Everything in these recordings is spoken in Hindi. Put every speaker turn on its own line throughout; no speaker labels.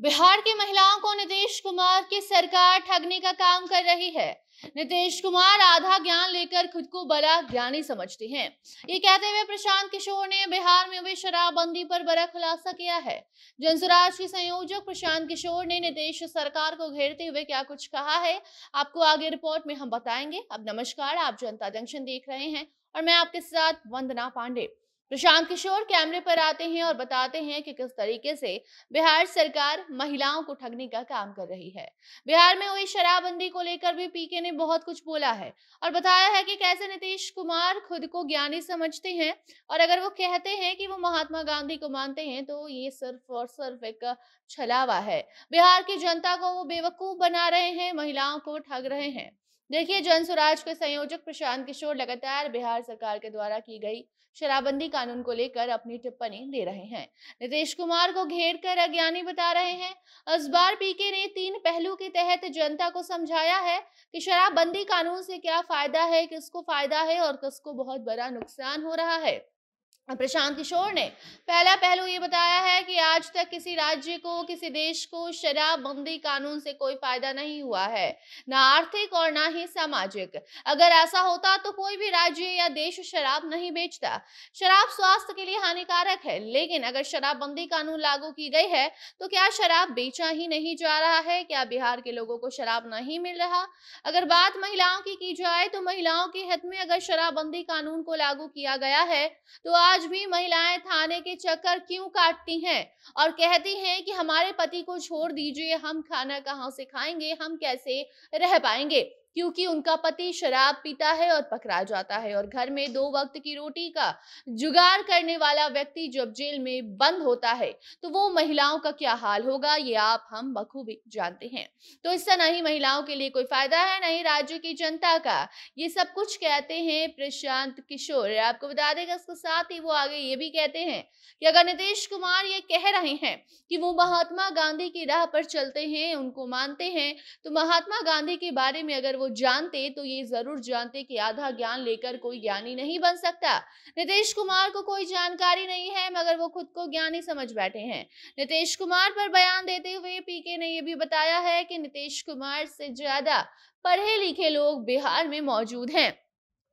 बिहार की महिलाओं को नीतीश कुमार की सरकार ठगने का काम कर रही है नीतीश कुमार आधा ज्ञान लेकर खुद को बड़ा ज्ञानी समझते हैं। ये कहते हुए प्रशांत किशोर ने बिहार में हुई शराबबंदी पर बड़ा खुलासा किया है जनसुराज के संयोजक प्रशांत किशोर ने नीतीश सरकार को घेरते हुए क्या कुछ कहा है आपको आगे रिपोर्ट में हम बताएंगे अब नमस्कार आप जनता जंक्शन देख रहे हैं और मैं आपके साथ वंदना पांडे प्रशांत तो किशोर कैमरे पर आते हैं और बताते हैं कि किस तरीके से बिहार सरकार महिलाओं को ठगने का काम कर रही है बिहार में हुई शराबबंदी को लेकर भी पीके ने बहुत कुछ बोला है और बताया है कि कैसे नीतीश कुमार खुद को ज्ञानी समझते हैं और अगर वो कहते हैं कि वो महात्मा गांधी को मानते हैं तो ये सिर्फ और सिर्फ एक छलावा है बिहार की जनता को वो बेवकूफ बना रहे हैं महिलाओं को ठग रहे हैं देखिए जन स्वराज के संयोजक प्रशांत किशोर लगातार बिहार सरकार के द्वारा की गई शराबबंदी कानून को लेकर अपनी टिप्पणी दे रहे हैं नीतीश कुमार को घेर कर अज्ञानी बता रहे हैं बार पीके ने तीन पहलू के तहत जनता को समझाया है कि शराबबंदी कानून से क्या फायदा है किसको फायदा है और किसको बहुत बड़ा नुकसान हो रहा है प्रशांत किशोर ने पहला पहलू ये बताया है कि आज तक किसी राज्य को किसी देश को शराबबंदी कानून से कोई फायदा नहीं हुआ है ना आर्थिक और ना ही सामाजिक अगर ऐसा होता तो कोई भी राज्य या देश शराब नहीं बेचता शराब स्वास्थ्य के लिए हानिकारक है लेकिन अगर शराबबंदी कानून लागू की गई है तो क्या शराब बेचा ही नहीं जा रहा है क्या बिहार के लोगों को शराब नहीं मिल रहा अगर बात महिलाओं की की जाए तो महिलाओं के हित में अगर शराबबंदी कानून को लागू किया गया है तो आज आज भी महिलाएं थाने के चक्कर क्यों काटती हैं और कहती हैं कि हमारे पति को छोड़ दीजिए हम खाना कहाँ से खाएंगे हम कैसे रह पाएंगे क्योंकि उनका पति शराब पीता है और पकड़ा जाता है और घर में दो वक्त की रोटी का जुगाड़ करने वाला व्यक्ति जब जेल में बंद होता है तो वो महिलाओं का क्या हाल होगा ये आप हम बखूबी जानते हैं तो इससे न ही महिलाओं के लिए कोई फायदा है न ही राज्य की जनता का ये सब कुछ कहते हैं प्रशांत किशोर आपको बता देगा उसके साथ ही वो आगे ये भी कहते हैं कि अगर नीतीश कुमार ये कह रहे हैं कि वो महात्मा गांधी की राह पर चलते हैं उनको मानते हैं तो महात्मा गांधी के बारे में अगर वो वो जानते तो ये जरूर जानते कि आधा ज्ञान लेकर कोई ज्ञानी नहीं बन सकता नीतीश कुमार को कोई जानकारी नहीं है मगर वो खुद को ज्ञानी समझ बैठे हैं नीतीश कुमार पर बयान देते हुए पीके ने यह भी बताया है कि नीतीश कुमार से ज्यादा पढ़े लिखे लोग बिहार में मौजूद हैं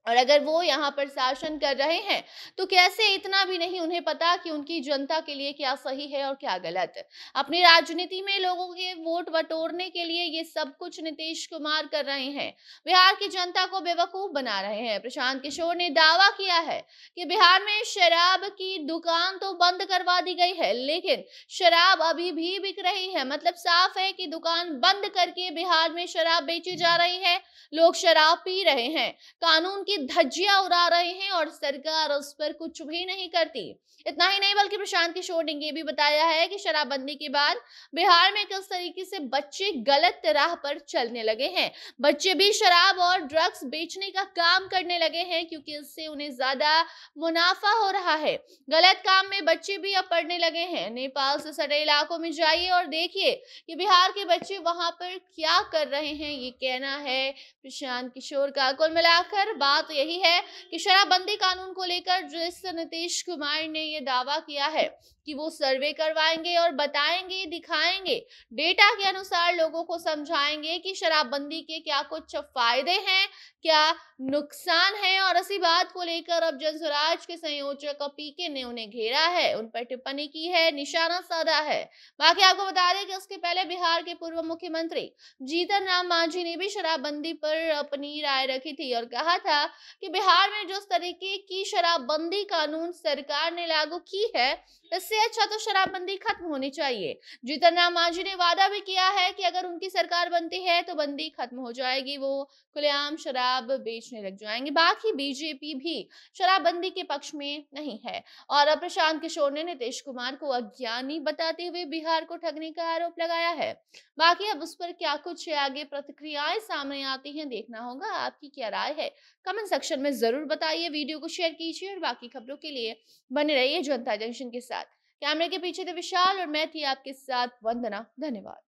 और अगर वो यहाँ पर शासन कर रहे हैं तो कैसे इतना भी नहीं उन्हें पता कि उनकी जनता के लिए क्या सही है और क्या गलत अपनी राजनीति में लोगों के वोट बटोरने के लिए ये सब कुछ नीतीश कुमार कर रहे हैं बिहार की जनता को बेवकूफ बना रहे हैं प्रशांत किशोर ने दावा किया है कि बिहार में शराब की दुकान तो बंद करवा दी गई है लेकिन शराब अभी भी बिक रही है मतलब साफ है कि दुकान बंद करके बिहार में शराब बेची जा रही है लोग शराब पी रहे हैं कानून की धज्जियां उड़ा रहे हैं और सरकार उस पर कुछ भी नहीं करती इतना ही नहीं बल्कि प्रशांत किशोर ने यह भी बताया है कि शराबबंदी के बाद बिहार में किस तरीके से बच्चे गलत राह पर चलने लगे हैं बच्चे भी शराब और ड्रग्स बेचने का काम करने लगे हैं क्योंकि इससे उन्हें ज्यादा मुनाफा हो रहा है गलत काम में बच्चे भी अब पढ़ने लगे हैं नेपाल से सटे इलाकों में जाइए और देखिए कि बिहार के बच्चे वहां पर क्या कर रहे हैं ये कहना है प्रशांत किशोर का कुल मिलाकर बात बात तो यही है कि शराबबंदी कानून को लेकर जिस नीतीश कुमार ने ये दावा किया है कि वो सर्वे करवाएंगे और बताएंगे दिखाएंगे डेटा के अनुसार लोगों को समझाएंगे कि शराबबंदी के क्या कुछ फायदे हैं क्या नुकसान है और इसी बात को लेकर अब जन स्वराज के संयोजक पीके ने उन्हें घेरा है उन पर टिप्पणी की है निशाना साधा है बाकी आपको बता दें कि उसके पहले बिहार के पूर्व मुख्यमंत्री जीतन राम मांझी ने भी शराबबंदी पर अपनी राय रखी थी और कहा था कि बिहार में जिस तरीके की शराबबंदी कानून सरकार ने लागू की है इस इससे अच्छा तो शराबबंदी खत्म होनी चाहिए जीतन मांझी ने वादा भी किया है कि अगर उनकी सरकार बनती है तो बंदी खत्म हो जाएगी वो खुलेआम शराब बेचने लग जाएंगे बाकी बीजेपी भी शराबबंदी के पक्ष में नहीं है और प्रशांत किशोर ने नीतीश कुमार को अज्ञानी बताते हुए बिहार को ठगने का आरोप लगाया है बाकी अब उस पर क्या कुछ आगे प्रतिक्रियाएं सामने आती है देखना होगा आपकी क्या राय है कमेंट सेक्शन में जरूर बताइए वीडियो को शेयर कीजिए और बाकी खबरों के लिए बने रहिए जनता जंक्शन के साथ कैमरे के पीछे थे विशाल और मैं थी आपके साथ वंदना धन्यवाद